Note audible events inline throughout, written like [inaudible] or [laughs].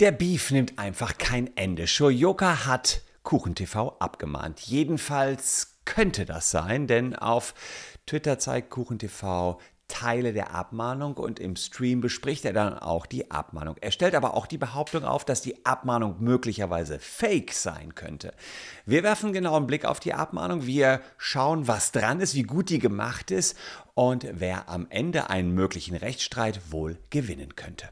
Der Beef nimmt einfach kein Ende. Shoyoka hat KuchenTV abgemahnt. Jedenfalls könnte das sein, denn auf Twitter zeigt KuchenTV Teile der Abmahnung und im Stream bespricht er dann auch die Abmahnung. Er stellt aber auch die Behauptung auf, dass die Abmahnung möglicherweise fake sein könnte. Wir werfen genau einen Blick auf die Abmahnung, wir schauen, was dran ist, wie gut die gemacht ist und wer am Ende einen möglichen Rechtsstreit wohl gewinnen könnte.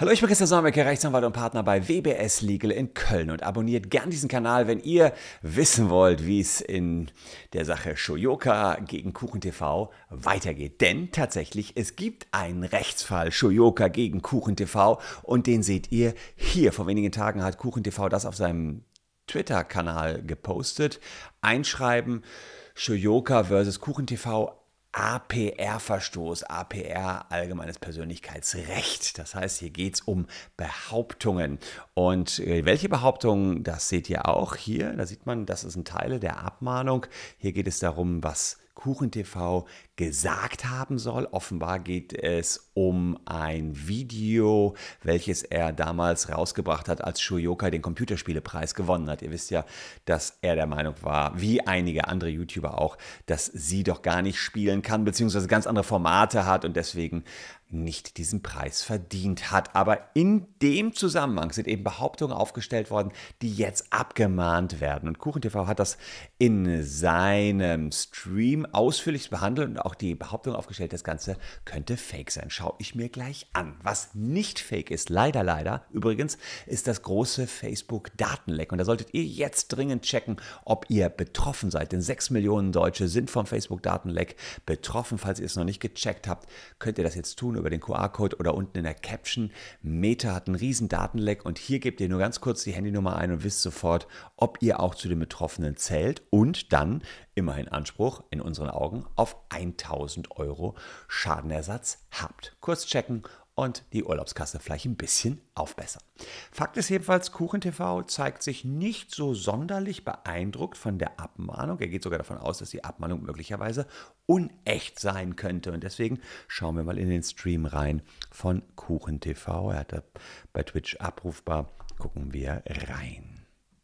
Hallo, ich bin Christian Solmecke, Rechtsanwalt und Partner bei WBS Legal in Köln und abonniert gern diesen Kanal, wenn ihr wissen wollt, wie es in der Sache Shoyoka gegen Kuchen TV weitergeht. Denn tatsächlich, es gibt einen Rechtsfall Shoyoka gegen Kuchen TV und den seht ihr hier. Vor wenigen Tagen hat Kuchen TV das auf seinem Twitter-Kanal gepostet. Einschreiben. Shoyoka vs. Kuchen TV APR-Verstoß, APR allgemeines Persönlichkeitsrecht. Das heißt, hier geht es um Behauptungen. Und äh, welche Behauptungen, das seht ihr auch hier. Da sieht man, das sind Teile der Abmahnung. Hier geht es darum, was KuchenTV gesagt haben soll. Offenbar geht es um ein Video, welches er damals rausgebracht hat, als Shuyoka den Computerspielepreis gewonnen hat. Ihr wisst ja, dass er der Meinung war, wie einige andere YouTuber auch, dass sie doch gar nicht spielen kann, beziehungsweise ganz andere Formate hat und deswegen nicht diesen Preis verdient hat. Aber in dem Zusammenhang sind eben Behauptungen aufgestellt worden, die jetzt abgemahnt werden. Und KuchenTV hat das in seinem Stream ausführlich behandelt und auch die Behauptung aufgestellt, das Ganze könnte fake sein. Schaue ich mir gleich an. Was nicht fake ist, leider, leider, übrigens, ist das große Facebook-Datenleck. Und da solltet ihr jetzt dringend checken, ob ihr betroffen seid. Denn 6 Millionen Deutsche sind vom Facebook-Datenleck betroffen. Falls ihr es noch nicht gecheckt habt, könnt ihr das jetzt tun über den QR-Code oder unten in der Caption. Meta hat einen riesen Datenleck und hier gebt ihr nur ganz kurz die Handynummer ein und wisst sofort, ob ihr auch zu den Betroffenen zählt und dann immerhin Anspruch in unseren Augen auf 1000 Euro Schadenersatz habt. Kurz checken und die Urlaubskasse vielleicht ein bisschen aufbessern. Fakt ist jedenfalls, KuchenTV zeigt sich nicht so sonderlich beeindruckt von der Abmahnung. Er geht sogar davon aus, dass die Abmahnung möglicherweise unecht sein könnte. Und deswegen schauen wir mal in den Stream rein von KuchenTV. Er hat bei Twitch abrufbar. Gucken wir rein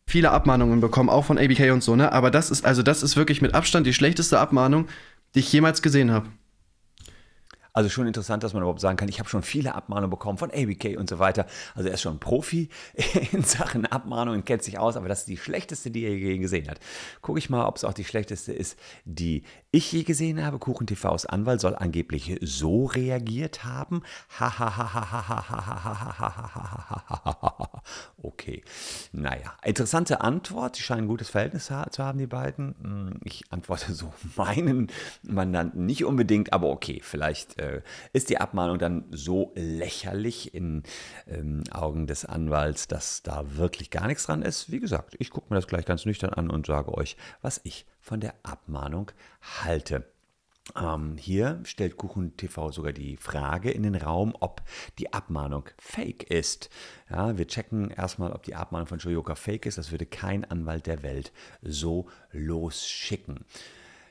viele Abmahnungen bekommen, auch von ABK und so, ne? Aber das ist, also das ist wirklich mit Abstand die schlechteste Abmahnung, die ich jemals gesehen habe. Also schon interessant, dass man überhaupt sagen kann, ich habe schon viele Abmahnungen bekommen von ABK und so weiter. Also er ist schon Profi [laughs] in Sachen Abmahnungen, kennt sich aus, aber das ist die schlechteste, die er je gesehen hat. Gucke ich mal, ob es auch die schlechteste ist, die ich je gesehen habe. Kuchen KuchenTVs Anwalt soll angeblich so reagiert haben. okay. Naja, interessante Antwort. Sie scheinen ein gutes Verhältnis zu haben, die beiden. Ich antworte so meinen Mandanten nicht unbedingt, aber okay, vielleicht äh, ist die Abmahnung dann so lächerlich in ähm, Augen des Anwalts, dass da wirklich gar nichts dran ist. Wie gesagt, ich gucke mir das gleich ganz nüchtern an und sage euch, was ich von der Abmahnung halte. Ähm, hier stellt Kuchen TV sogar die Frage in den Raum, ob die Abmahnung fake ist. Ja, wir checken erstmal, ob die Abmahnung von Shoyoka fake ist. Das würde kein Anwalt der Welt so losschicken.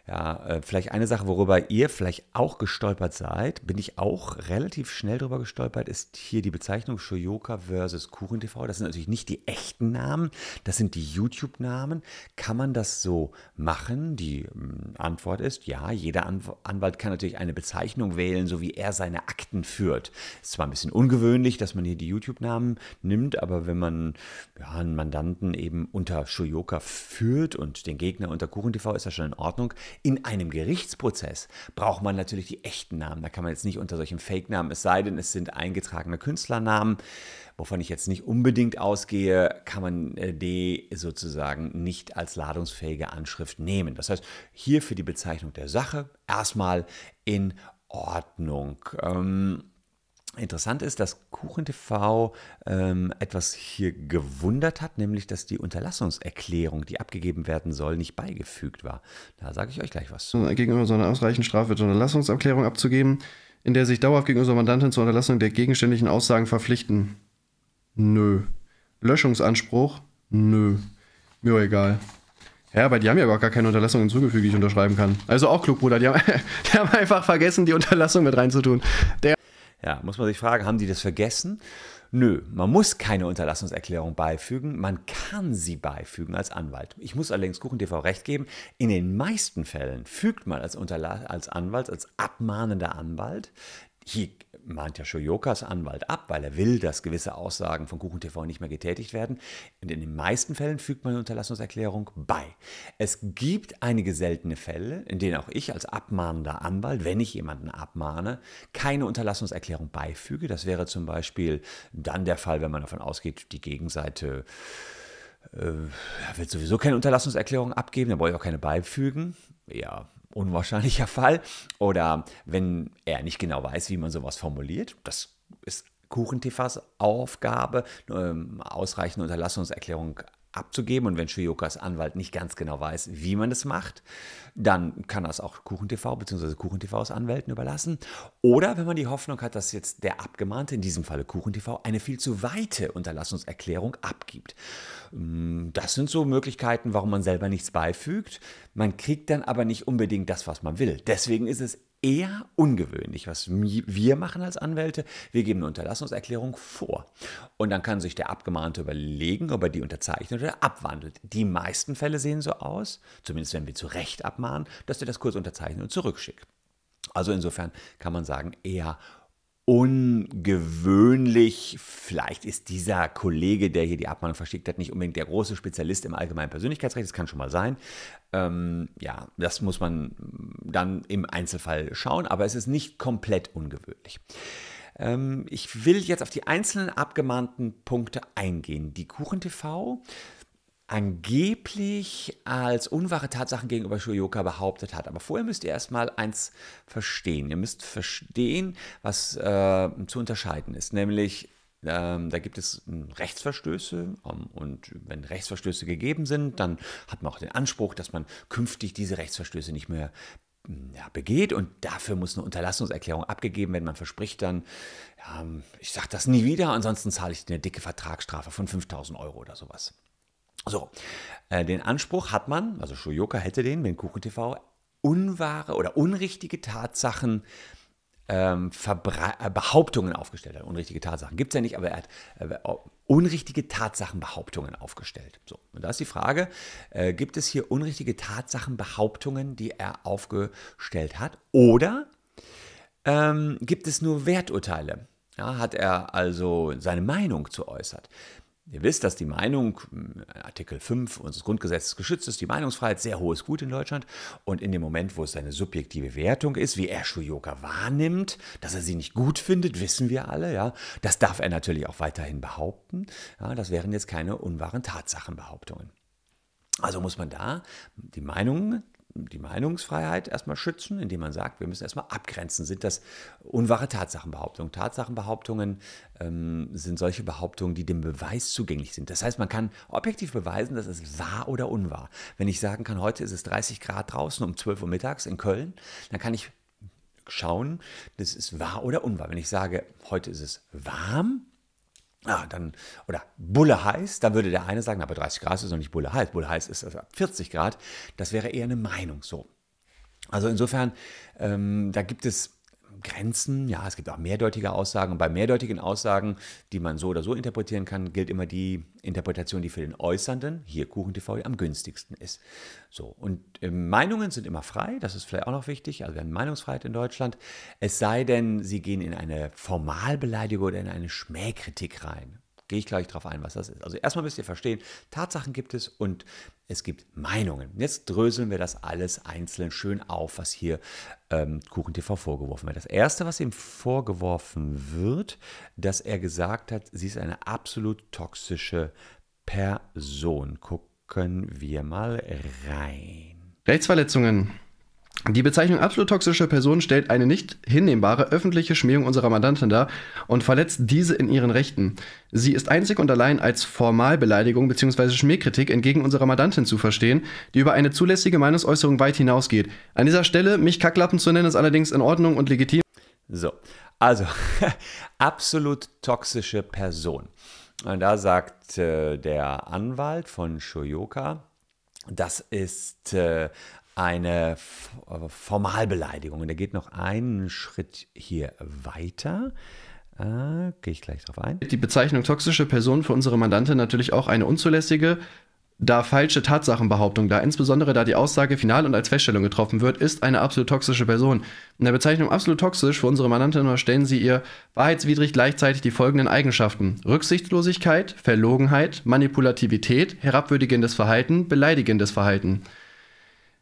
Ja, äh, vielleicht eine Sache, worüber ihr vielleicht auch gestolpert seid, bin ich auch relativ schnell drüber gestolpert, ist hier die Bezeichnung Shoyoka versus KuchenTV. Das sind natürlich nicht die echten Namen, das sind die YouTube-Namen. Kann man das so machen? Die hm, Antwort ist ja. Jeder Anwalt kann natürlich eine Bezeichnung wählen, so wie er seine Akten führt. Ist zwar ein bisschen ungewöhnlich, dass man hier die YouTube-Namen nimmt, aber wenn man ja, einen Mandanten eben unter Shoyoka führt und den Gegner unter KuchenTV, ist das schon in Ordnung. In einem Gerichtsprozess braucht man natürlich die echten Namen. Da kann man jetzt nicht unter solchen Fake-Namen, es sei denn, es sind eingetragene Künstlernamen, wovon ich jetzt nicht unbedingt ausgehe, kann man äh, die sozusagen nicht als ladungsfähige Anschrift nehmen. Das heißt, hier für die Bezeichnung der Sache erstmal in Ordnung. Ähm, Interessant ist, dass Huchen TV ähm, etwas hier gewundert hat, nämlich dass die Unterlassungserklärung, die abgegeben werden soll, nicht beigefügt war. Da sage ich euch gleich was. Zu. Gegenüber so einer ausreichenden Strafe wird Unterlassungserklärung abzugeben, in der sich dauerhaft gegenüber unserer Mandantin zur Unterlassung der gegenständlichen Aussagen verpflichten. Nö. Löschungsanspruch? Nö. Mir egal. Ja, aber die haben ja gar keine Unterlassung hinzugefügt, die ich unterschreiben kann. Also auch klug, Bruder. Die haben, [laughs] die haben einfach vergessen, die Unterlassung mit reinzutun. Der ja, muss man sich fragen, haben die das vergessen? Nö, man muss keine Unterlassungserklärung beifügen, man kann sie beifügen als Anwalt. Ich muss allerdings Kuchen TV recht geben, in den meisten Fällen fügt man als, Unterla als Anwalt, als abmahnender Anwalt, hier mahnt ja Shoyokas Anwalt ab, weil er will, dass gewisse Aussagen von Kuchen TV nicht mehr getätigt werden. Und in den meisten Fällen fügt man eine Unterlassungserklärung bei. Es gibt einige seltene Fälle, in denen auch ich als abmahnender Anwalt, wenn ich jemanden abmahne, keine Unterlassungserklärung beifüge. Das wäre zum Beispiel dann der Fall, wenn man davon ausgeht, die Gegenseite äh, wird sowieso keine Unterlassungserklärung abgeben, dann brauche ich auch keine beifügen. Ja, unwahrscheinlicher Fall. Oder wenn er nicht genau weiß, wie man sowas formuliert, das ist Kuchentefas Aufgabe, ähm, ausreichende Unterlassungserklärung abzugeben. Und wenn Shuyokas Anwalt nicht ganz genau weiß, wie man das macht, dann kann das auch KuchenTV bzw. KuchenTVs Anwälten überlassen. Oder wenn man die Hoffnung hat, dass jetzt der Abgemahnte, in diesem Falle KuchenTV, eine viel zu weite Unterlassungserklärung abgibt. Mm, das sind so Möglichkeiten, warum man selber nichts beifügt. Man kriegt dann aber nicht unbedingt das, was man will. Deswegen ist es eher ungewöhnlich, was wir machen als Anwälte. Wir geben eine Unterlassungserklärung vor. Und dann kann sich der Abgemahnte überlegen, ob er die unterzeichnet oder abwandelt. Die meisten Fälle sehen so aus, zumindest wenn wir zu Recht abmahnen, dass er das kurz unterzeichnet und zurückschickt. Also insofern kann man sagen, eher ungewöhnlich ungewöhnlich. Vielleicht ist dieser Kollege, der hier die Abmahnung verschickt hat, nicht unbedingt der große Spezialist im allgemeinen Persönlichkeitsrecht. Das kann schon mal sein. Ähm, ja, das muss man dann im Einzelfall schauen, aber es ist nicht komplett ungewöhnlich. Ähm, ich will jetzt auf die einzelnen abgemahnten Punkte eingehen. Die Kuchen TV angeblich als unwahre Tatsachen gegenüber Shoyoka behauptet hat. Aber vorher müsst ihr erstmal eins verstehen. Ihr müsst verstehen, was äh, zu unterscheiden ist, nämlich ähm, da gibt es hm, Rechtsverstöße ähm, und wenn Rechtsverstöße gegeben sind, dann hat man auch den Anspruch, dass man künftig diese Rechtsverstöße nicht mehr hm, ja, begeht und dafür muss eine Unterlassungserklärung abgegeben werden. Man verspricht dann, ja, hm, ich sage das nie wieder, ansonsten zahle ich eine dicke Vertragsstrafe von 5000 Euro oder sowas. So, äh, den Anspruch hat man, also Shoyoka hätte den, wenn KuchenTV unwahre oder unrichtige Tatsachen ähm, äh, Behauptungen aufgestellt hat. Unrichtige Tatsachen gibt es ja nicht, aber er hat äh, unrichtige Tatsachenbehauptungen aufgestellt. So, und da ist die Frage, äh, gibt es hier unrichtige Tatsachenbehauptungen, die er aufgestellt hat? Oder ähm, gibt es nur Werturteile? Ja, hat er also seine Meinung zu äußert? Ihr wisst, dass die Meinung, äh, Artikel 5 unseres Grundgesetzes geschützt ist, die Meinungsfreiheit sehr hohes Gut in Deutschland. Und in dem Moment, wo es seine subjektive Wertung ist, wie er Schuyoka wahrnimmt, dass er sie nicht gut findet, wissen wir alle. Ja, Das darf er natürlich auch weiterhin behaupten. Ja, das wären jetzt keine unwahren Tatsachenbehauptungen. Also muss man da die Meinungen die Meinungsfreiheit erstmal schützen, indem man sagt, wir müssen erstmal abgrenzen. Sind das unwahre Tatsachenbehauptungen? Tatsachenbehauptungen ähm, sind solche Behauptungen, die dem Beweis zugänglich sind. Das heißt, man kann objektiv beweisen, dass es wahr oder unwahr. Wenn ich sagen kann, heute ist es 30 Grad draußen um 12 Uhr mittags in Köln, dann kann ich schauen, das ist wahr oder unwahr. Wenn ich sage, heute ist es warm, Ah, dann, oder Bulle heiß, da würde der eine sagen, aber 30 Grad ist noch nicht Bulle heiß. Bulle heiß ist also ab 40 Grad. Das wäre eher eine Meinung so. Also insofern, ähm, da gibt es Grenzen. Ja, es gibt auch mehrdeutige Aussagen. Und bei mehrdeutigen Aussagen, die man so oder so interpretieren kann, gilt immer die Interpretation, die für den Äußernden, hier KuchenTV, am günstigsten ist. So, und äh, Meinungen sind immer frei, das ist vielleicht auch noch wichtig. Also wir haben Meinungsfreiheit in Deutschland. Es sei denn, sie gehen in eine Formalbeleidigung oder in eine Schmähkritik rein. Gehe ich gleich darauf ein, was das ist. Also erstmal müsst ihr verstehen, Tatsachen gibt es und es gibt Meinungen. Jetzt dröseln wir das alles einzeln schön auf, was hier ähm, KuchenTV vorgeworfen wird. Das Erste, was ihm vorgeworfen wird, dass er gesagt hat, sie ist eine absolut toxische Person. Gucken wir mal rein. Rechtsverletzungen. Die Bezeichnung absolut toxische Person stellt eine nicht hinnehmbare öffentliche Schmähung unserer Mandantin dar und verletzt diese in ihren Rechten. Sie ist einzig und allein als Formalbeleidigung bzw. Schmähkritik entgegen unserer Mandantin zu verstehen, die über eine zulässige Meinungsäußerung weit hinausgeht. An dieser Stelle, mich Kacklappen zu nennen, ist allerdings in Ordnung und legitim. So, also [laughs] absolut toxische Person. Und da sagt äh, der Anwalt von Shoyoka, das ist äh, eine äh, Formalbeleidigung. Und er geht noch einen Schritt hier weiter. Äh, Gehe ich gleich drauf ein. Die Bezeichnung toxische Person für unsere Mandantin natürlich auch eine unzulässige, da falsche Tatsachenbehauptung da, insbesondere da die Aussage final und als Feststellung getroffen wird, ist eine absolut toxische Person. In der Bezeichnung absolut toxisch für unsere Mandantin stellen sie ihr wahrheitswidrig gleichzeitig die folgenden Eigenschaften. Rücksichtslosigkeit, Verlogenheit, Manipulativität, herabwürdigendes Verhalten, beleidigendes Verhalten.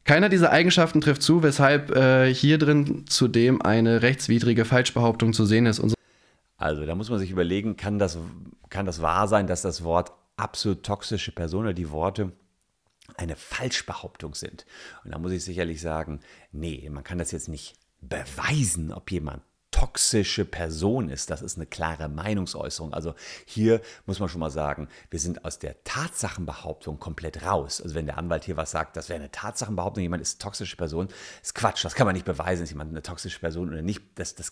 Keiner dieser Eigenschaften trifft zu, weshalb äh, hier drin zudem eine rechtswidrige Falschbehauptung zu sehen ist. So also da muss man sich überlegen, kann das, kann das wahr sein, dass das Wort absolut toxische Person oder die Worte eine Falschbehauptung sind? Und da muss ich sicherlich sagen, nee, man kann das jetzt nicht beweisen, ob jemand toxische Person ist. Das ist eine klare Meinungsäußerung. Also hier muss man schon mal sagen, wir sind aus der Tatsachenbehauptung komplett raus. Also wenn der Anwalt hier was sagt, das wäre eine Tatsachenbehauptung, jemand ist toxische Person, ist Quatsch. Das kann man nicht beweisen, ist jemand eine toxische Person oder nicht. Das, das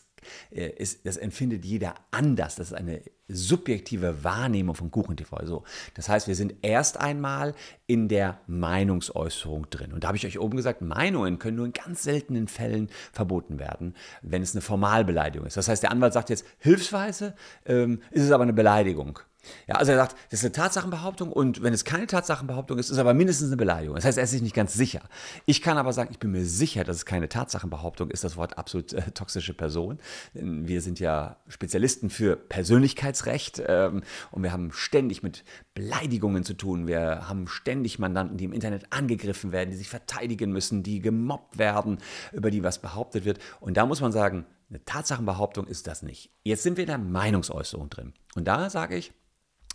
äh, ist, das empfindet jeder anders. Das ist eine subjektive Wahrnehmung von Kuchen TV. So, das heißt, wir sind erst einmal in der Meinungsäußerung drin. Und da habe ich euch oben gesagt, Meinungen können nur in ganz seltenen Fällen verboten werden, wenn es eine Formalbeleidigung ist. Das heißt, der Anwalt sagt jetzt hilfsweise, ähm, ist es aber eine Beleidigung. Ja, also er sagt, das ist eine Tatsachenbehauptung und wenn es keine Tatsachenbehauptung ist, ist es aber mindestens eine Beleidigung. Das heißt, er ist sich nicht ganz sicher. Ich kann aber sagen, ich bin mir sicher, dass es keine Tatsachenbehauptung ist, das Wort absolut äh, toxische Person. Denn wir sind ja Spezialisten für Persönlichkeitsrecht ähm, und wir haben ständig mit Beleidigungen zu tun. Wir haben ständig Mandanten, die im Internet angegriffen werden, die sich verteidigen müssen, die gemobbt werden, über die was behauptet wird. Und da muss man sagen, eine Tatsachenbehauptung ist das nicht. Jetzt sind wir in der Meinungsäußerung drin. Und da sage ich,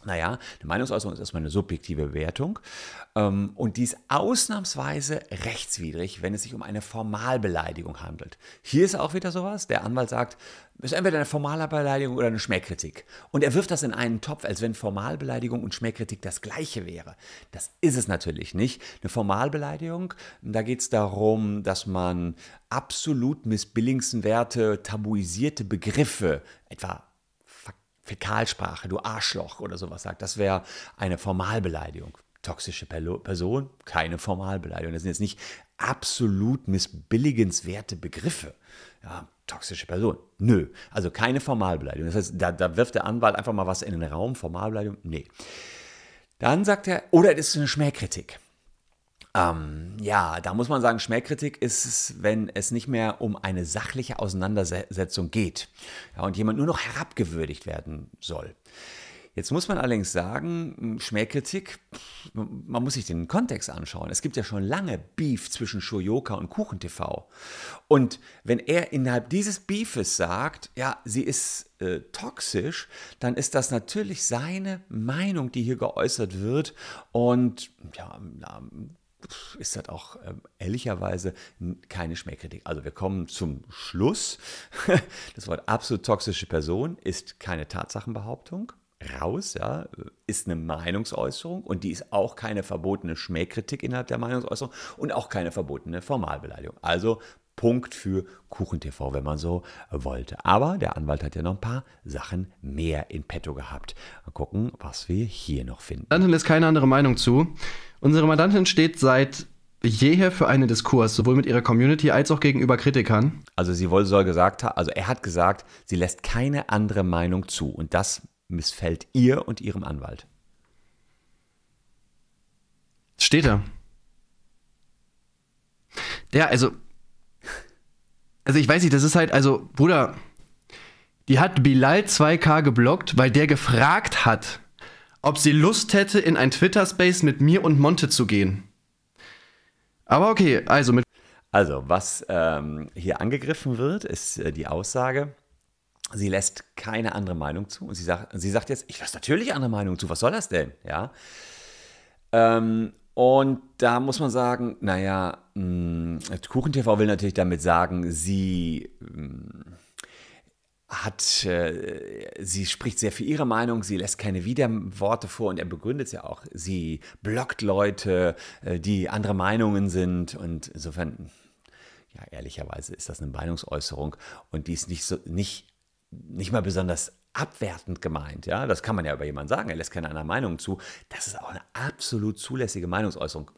naja, eine Meinungsäußerung ist erstmal eine subjektive Bewertung ähm, und die ist ausnahmsweise rechtswidrig, wenn es sich um eine Formalbeleidigung handelt. Hier ist auch wieder sowas, der Anwalt sagt, es ist entweder eine formale Beleidigung oder eine Schmähkritik. Und er wirft das in einen Topf, als wenn Formalbeleidigung und Schmähkritik das gleiche wäre. Das ist es natürlich nicht. Eine Formalbeleidigung, da geht es darum, dass man absolut Werte, tabuisierte Begriffe, etwa Fäkalsprache, du Arschloch oder sowas sagt. Das wäre eine Formalbeleidigung. Toxische Person, keine Formalbeleidigung. Das sind jetzt nicht absolut missbilligenswerte Begriffe. Ja, toxische Person, nö. Also keine Formalbeleidigung. Das heißt, da, da wirft der Anwalt einfach mal was in den Raum. Formalbeleidigung, nee. Dann sagt er, oder es ist eine Schmähkritik. Ähm, ja, da muss man sagen, Schmähkritik ist es, wenn es nicht mehr um eine sachliche Auseinandersetzung geht ja, und jemand nur noch herabgewürdigt werden soll. Jetzt muss man allerdings sagen, hm, Schmähkritik, man muss sich den Kontext anschauen. Es gibt ja schon lange Beef zwischen Shoyoka und KuchenTV. Und wenn er innerhalb dieses Beefes sagt, ja, sie ist äh, toxisch, dann ist das natürlich seine Meinung, die hier geäußert wird. Und ja, ist das auch äh, ehrlicherweise keine Schmähkritik. Also wir kommen zum Schluss. [laughs] Das Wort absolut toxische Person ist keine Tatsachenbehauptung. Raus, ja, ist eine Meinungsäußerung und die ist auch keine verbotene Schmähkritik innerhalb der Meinungsäußerung und auch keine verbotene Formalbeleidigung. Also Punkt für KuchenTV, wenn man so wollte. Aber der Anwalt hat ja noch ein paar Sachen mehr in petto gehabt. Mal gucken, was wir hier noch finden. Mandantin ist keine andere Meinung zu. Unsere Mandantin steht seit jeher für einen Diskurs, sowohl mit ihrer Community als auch gegenüber Kritikern. Also sie wohl soll gesagt haben, also er hat gesagt, sie lässt keine andere Meinung zu und das missfällt ihr und ihrem Anwalt. Steht da. Ja, also also ich weiß nicht, das ist halt, also, Bruder, die hat Bilal 2K geblockt, weil der gefragt hat, ob sie Lust hätte, in ein Twitter-Space mit mir und Monte zu gehen. Aber okay, also mit. Also, was ähm, hier angegriffen wird, ist äh, die Aussage, sie lässt keine andere Meinung zu. Und sie sagt, sie sagt jetzt, ich lasse natürlich andere Meinung zu, was soll das denn? Ja. Ähm, und da muss man sagen, naja, mm, KuchenTV will natürlich damit sagen, sie mm, hat, äh, sie spricht sehr für ihre Meinung, sie lässt keine Widerworte vor und er begründet es ja auch. Sie blockt Leute, äh, die andere Meinungen sind und insofern, ja, ehrlicherweise ist das eine Meinungsäußerung und die ist nicht so, nicht, nicht mal besonders abwertend gemeint. Ja, das kann man ja über jemanden sagen. Er lässt keine andere Meinung zu. Das ist auch eine absolut zulässige Meinungsäußerung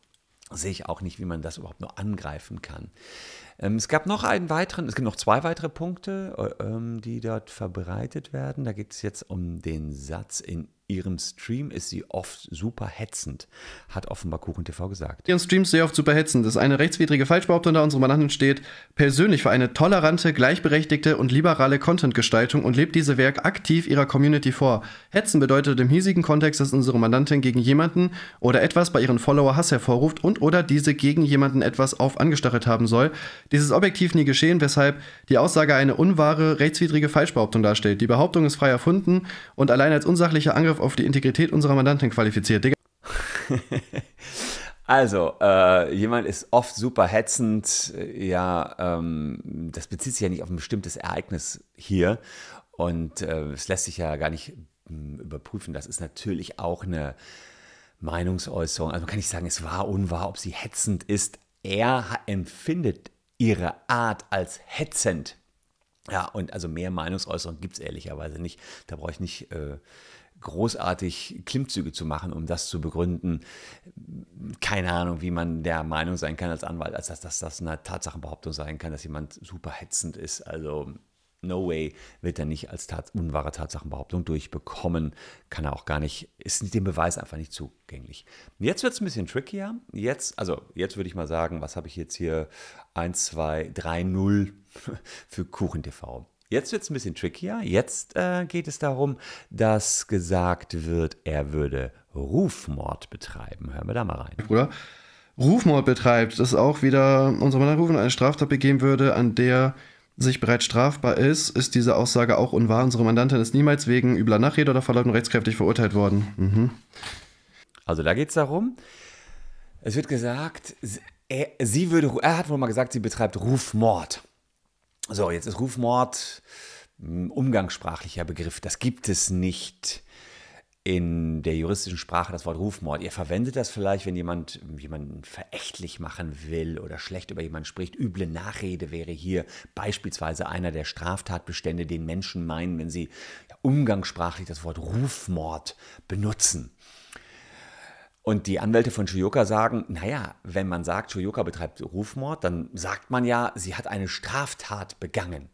sehe ich auch nicht, wie man das überhaupt nur angreifen kann. Ähm, es gab noch einen weiteren, es gibt noch zwei weitere Punkte, äh, ähm, die dort verbreitet werden. Da geht es jetzt um den Satz, in ihrem Stream ist sie oft super hetzend, hat offenbar Kuchen TV gesagt. Ihren Streams sehr oft super hetzend. Das ist eine rechtswidrige Falschbehauptung da unsere Mandantin steht persönlich für eine tolerante, gleichberechtigte und liberale Contentgestaltung und lebt diese Werk aktiv ihrer Community vor. Hetzen bedeutet im hiesigen Kontext, dass unsere Mandantin gegen jemanden oder etwas bei ihren Follower Hass hervorruft und oder diese gegen jemanden etwas auf angestachelt haben soll. Dieses objektiv nie geschehen, weshalb die Aussage eine unwahre, rechtswidrige Falschbehauptung darstellt. Die Behauptung ist frei erfunden und allein als unsachlicher Angriff auf die Integrität unserer Mandantin qualifiziert. Digga. [laughs] Also, äh, jemand ist oft super hetzend, ja, ähm, das bezieht sich ja nicht auf ein bestimmtes Ereignis hier und äh, es lässt sich ja gar nicht hm, überprüfen. Das ist natürlich auch eine Meinungsäußerung. Also man kann nicht sagen, es war unwahr, ob sie hetzend ist. Er empfindet ihre Art als hetzend. Ja, und also mehr Meinungsäußerung gibt es ehrlicherweise nicht. Da brauche ich nicht äh, großartig Klimmzüge zu machen, um das zu begründen. Keine Ahnung, wie man der Meinung sein kann als Anwalt, als dass, dass das eine Tatsachenbehauptung sein kann, dass jemand super hetzend ist. Also no way, wird er nicht als Tats unwahre Tatsachenbehauptung durchbekommen. Kann er auch gar nicht, ist dem Beweis einfach nicht zugänglich. Jetzt wird es ein bisschen trickier. Jetzt, also jetzt würde ich mal sagen, was habe ich jetzt hier? 1, 2, 3, 0 für Kuchen TV. Jetzt wird es ein bisschen trickier. Jetzt äh, geht es darum, dass gesagt wird, er würde Rufmord betreiben. Hören wir da mal rein. Bruder, Rufmord betreibt, das ist auch wieder, unser Mann rufen eine Straftat begehen würde, an der sich bereits strafbar ist, ist diese Aussage auch unwahr. Unsere Mandantin ist niemals wegen übler Nachrede oder Verleumdung rechtskräftig verurteilt worden. Mhm. Also da geht es darum, es wird gesagt, er, sie würde, er hat wohl mal gesagt, sie betreibt Rufmord. So, jetzt ist Rufmord ein hm, umgangssprachlicher Begriff. Das gibt es nicht in der juristischen Sprache das Wort Rufmord. Ihr verwendet das vielleicht, wenn jemand jemanden verächtlich machen will oder schlecht über jemanden spricht. Üble Nachrede wäre hier beispielsweise einer der Straftatbestände, den Menschen meinen, wenn sie umgangssprachlich das Wort Rufmord benutzen. Und die Anwälte von Chuyoka sagen, naja, wenn man sagt, Chuyoka betreibt Rufmord, dann sagt man ja, sie hat eine Straftat begangen.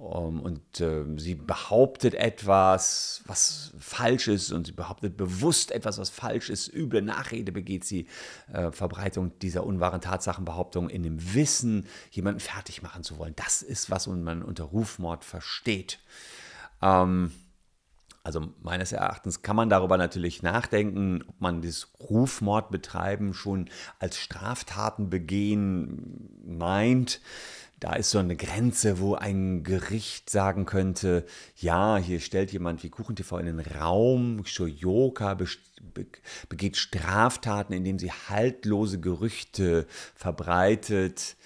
Ähm, und ähm, sie behauptet etwas, was falsch ist und sie behauptet bewusst etwas, was falsch ist. Üble Nachrede begeht sie, äh, Verbreitung dieser unwahren Tatsachenbehauptung in dem Wissen, jemanden fertig machen zu wollen. Das ist, was man unter Rufmord versteht. Ähm, also meines Erachtens kann man darüber natürlich nachdenken, ob man das Rufmordbetreiben schon als Straftaten begehen meint da ist so eine Grenze, wo ein Gericht sagen könnte, ja, hier stellt jemand wie KuchenTV in den Raum, Shoyoka begeht Straftaten, indem sie haltlose Gerüchte verbreitet,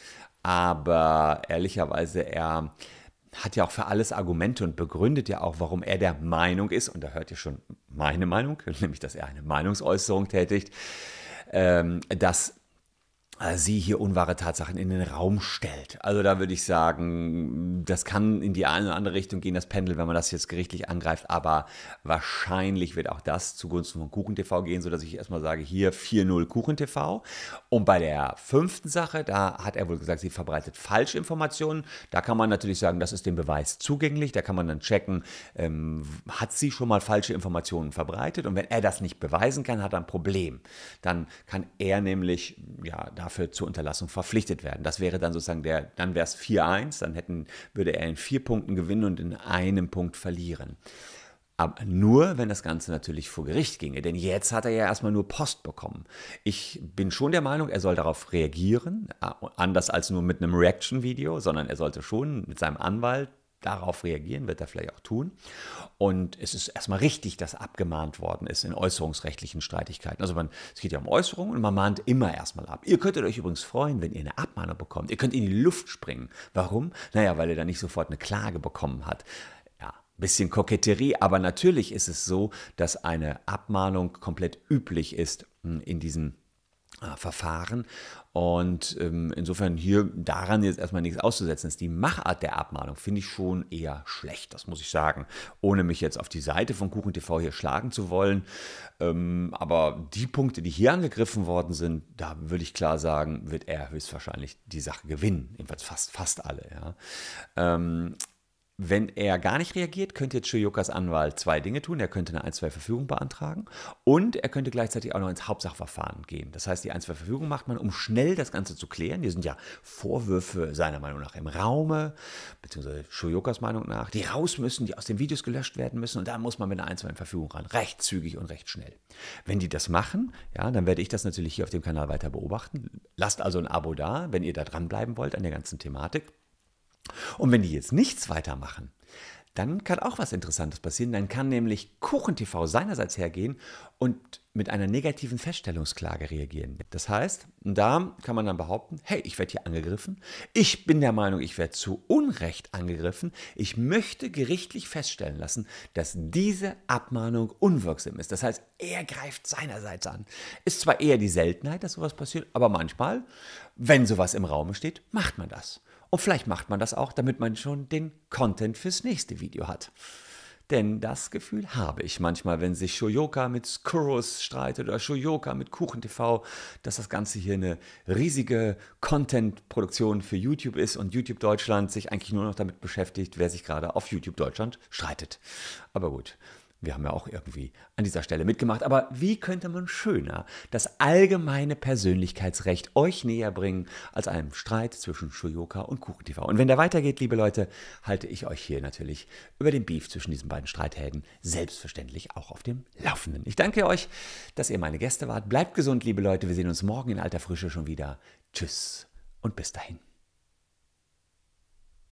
aber ehrlicherweise er hat ja auch für alles Argumente und begründet ja auch, warum er der Meinung ist, und da hört ihr schon meine Meinung, [laughs] nämlich dass er eine Meinungsäußerung tätigt, ähm, dass äh, sie hier unwahre Tatsachen in den Raum stellt. Also da würde ich sagen, das kann in die eine oder andere Richtung gehen, das Pendel, wenn man das jetzt gerichtlich angreift, aber wahrscheinlich wird auch das zugunsten von KuchenTV gehen, sodass ich erstmal sage, hier 4-0 KuchenTV. Und bei der fünften Sache, da hat er wohl gesagt, sie verbreitet Falschinformationen. Da kann man natürlich sagen, das ist dem Beweis zugänglich, da kann man dann checken, ähm, hat sie schon mal falsche Informationen verbreitet und wenn er das nicht beweisen kann, hat er ein Problem. Dann kann er nämlich, ja, da dafür zur Unterlassung verpflichtet werden. Das wäre dann sozusagen der, dann wäre es 4-1, dann hätten, würde er in vier Punkten gewinnen und in einem Punkt verlieren. Aber nur, wenn das Ganze natürlich vor Gericht ginge, denn jetzt hat er ja erstmal nur Post bekommen. Ich bin schon der Meinung, er soll darauf reagieren, äh, anders als nur mit einem Reaction-Video, sondern er sollte schon mit seinem Anwalt darauf reagieren, wird er vielleicht auch tun. Und es ist erstmal richtig, dass abgemahnt worden ist in äußerungsrechtlichen Streitigkeiten. Also man, es geht ja um Äußerungen und man mahnt immer erstmal ab. Ihr könntet euch übrigens freuen, wenn ihr eine Abmahnung bekommt. Ihr könnt in die Luft springen. Warum? Naja, weil ihr dann nicht sofort eine Klage bekommen hat bisschen Koketterie, aber natürlich ist es so, dass eine Abmahnung komplett üblich ist hm, in diesen äh, Verfahren. Und ähm, insofern hier daran jetzt erstmal nichts auszusetzen ist. Die Machart der Abmahnung finde ich schon eher schlecht, das muss ich sagen, ohne mich jetzt auf die Seite von Kuchen TV hier schlagen zu wollen. Ähm, aber die Punkte, die hier angegriffen worden sind, da würde ich klar sagen, wird er höchstwahrscheinlich die Sache gewinnen. Jedenfalls fast, fast alle. Ja. Ähm, wenn er gar nicht reagiert, könnte jetzt Shiokas Anwalt zwei Dinge tun. Er könnte eine 1-2-Verfügung beantragen und er könnte gleichzeitig auch noch ins Hauptsachverfahren gehen. Das heißt, die 1-2-Verfügung macht man, um schnell das Ganze zu klären. Hier sind ja Vorwürfe seiner Meinung nach im Raume, beziehungsweise Shiokas Meinung nach, die raus müssen, die aus den Videos gelöscht werden müssen. Und da muss man mit einer 1-2-Verfügung ran. Recht zügig und recht schnell. Wenn die das machen, ja, dann werde ich das natürlich hier auf dem Kanal weiter beobachten. Lasst also ein Abo da, wenn ihr da dranbleiben wollt an der ganzen Thematik. Und wenn die jetzt nichts weitermachen, dann kann auch was Interessantes passieren. Dann kann nämlich KuchenTV seinerseits hergehen und mit einer negativen Feststellungsklage reagieren. Das heißt, da kann man dann behaupten, hey, ich werde hier angegriffen. Ich bin der Meinung, ich werde zu Unrecht angegriffen. Ich möchte gerichtlich feststellen lassen, dass diese Abmahnung unwirksam ist. Das heißt, er greift seinerseits an. Ist zwar eher die Seltenheit, dass sowas passiert, aber manchmal, wenn sowas im Raum steht, macht man das. Und vielleicht macht man das auch, damit man schon den Content fürs nächste Video hat. Denn das Gefühl habe ich manchmal, wenn sich Shoyoka mit Skurrus streitet oder Shoyoka mit Kuchen TV, dass das Ganze hier eine riesige Content-Produktion für YouTube ist und YouTube Deutschland sich eigentlich nur noch damit beschäftigt, wer sich gerade auf YouTube Deutschland streitet. Aber gut, wir haben ja auch irgendwie an dieser Stelle mitgemacht. Aber wie könnte man schöner das allgemeine Persönlichkeitsrecht euch näher bringen als einem Streit zwischen Shuyoka und KuchenTV? Und wenn der weitergeht, liebe Leute, halte ich euch hier natürlich über den Beef zwischen diesen beiden Streithelden selbstverständlich auch auf dem Laufenden. Ich danke euch, dass ihr meine Gäste wart. Bleibt gesund, liebe Leute. Wir sehen uns morgen in alter Frische schon wieder. Tschüss und bis dahin.